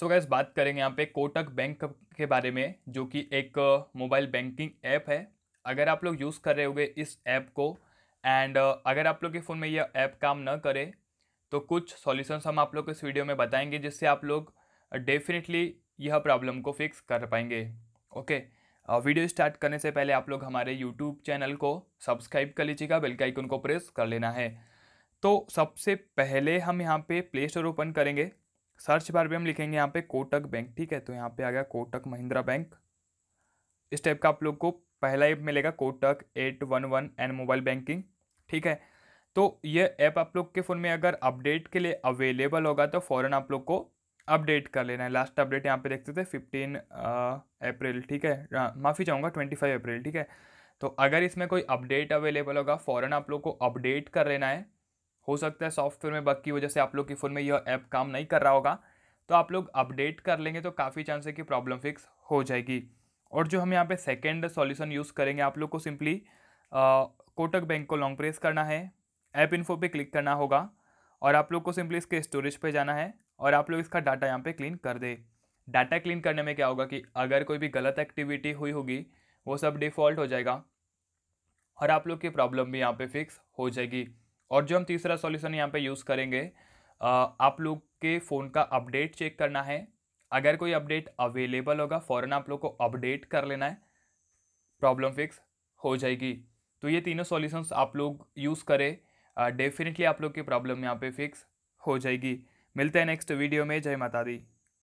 सो gas बात करेंगे यहाँ पे कोटक बैंक के बारे में जो कि एक मोबाइल बैंकिंग ऐप है अगर आप लोग यूज़ कर रहे होंगे इस ऐप को एंड अगर आप लोग के फ़ोन में यह ऐप काम न करे तो कुछ सॉल्यूशंस हम आप लोग को इस वीडियो में बताएंगे जिससे आप लोग डेफिनेटली यह प्रॉब्लम को फिक्स कर पाएंगे ओके वीडियो स्टार्ट करने से पहले आप लोग हमारे यूट्यूब चैनल को सब्सक्राइब कर लीजिएगा बेल आइकन को प्रेस कर लेना है तो सबसे पहले हम यहाँ पे प्ले स्टोर ओपन करेंगे सर्च बार भी हम लिखेंगे यहाँ पे कोटक बैंक ठीक है तो यहाँ पे आ गया कोटक महिंद्रा बैंक इस टाइप का आप लोग को पहला ऐप मिलेगा Kotak eight one one and mobile banking ठीक है तो ये ऐप आप लोग के फ़ोन में अगर अपडेट के लिए अवेलेबल होगा तो फ़ौरन आप लोग को अपडेट कर लेना है लास्ट अपडेट यहाँ पे देखते थे फिफ्टीन अप्रैल ठीक है हाँ, माफ़ी चाहूँगा ट्वेंटी फाइव अप्रैल ठीक है तो अगर इसमें कोई अपडेट अवेलेबल होगा फ़ौरन आप लोग को अपडेट कर लेना है हो सकता है सॉफ्टवेयर में बग की वजह से आप लोग के फ़ोन में यह ऐप काम नहीं कर रहा होगा तो आप लोग अपडेट कर लेंगे तो काफ़ी चांस है कि प्रॉब्लम फिक्स हो जाएगी और जो हम यहाँ पे सेकेंड सॉल्यूशन यूज़ करेंगे आप लोग को सिंपली कोटक बैंक को लॉन्ग प्रेस करना है ऐप इन्फो पर क्लिक करना होगा और आप लोग को सिंपली इसके स्टोरेज पर जाना है और आप लोग इसका डाटा यहाँ पर क्लीन कर दे डाटा क्लीन करने में क्या होगा कि अगर कोई भी गलत एक्टिविटी हुई होगी वो सब डिफ़ॉल्ट हो जाएगा और आप लोग की प्रॉब्लम भी यहाँ पे फिक्स हो जाएगी और जो हम तीसरा सॉल्यूशन यहाँ पे यूज़ करेंगे आप लोग के फ़ोन का अपडेट चेक करना है अगर कोई अपडेट अवेलेबल होगा फ़ौरन आप लोग को अपडेट कर लेना है प्रॉब्लम फिक्स हो जाएगी तो ये तीनों सॉल्यूशंस आप लोग यूज़ करें डेफिनेटली आप लोग की प्रॉब्लम यहाँ पे फिक्स हो जाएगी मिलते हैं नेक्स्ट वीडियो में जय माता दी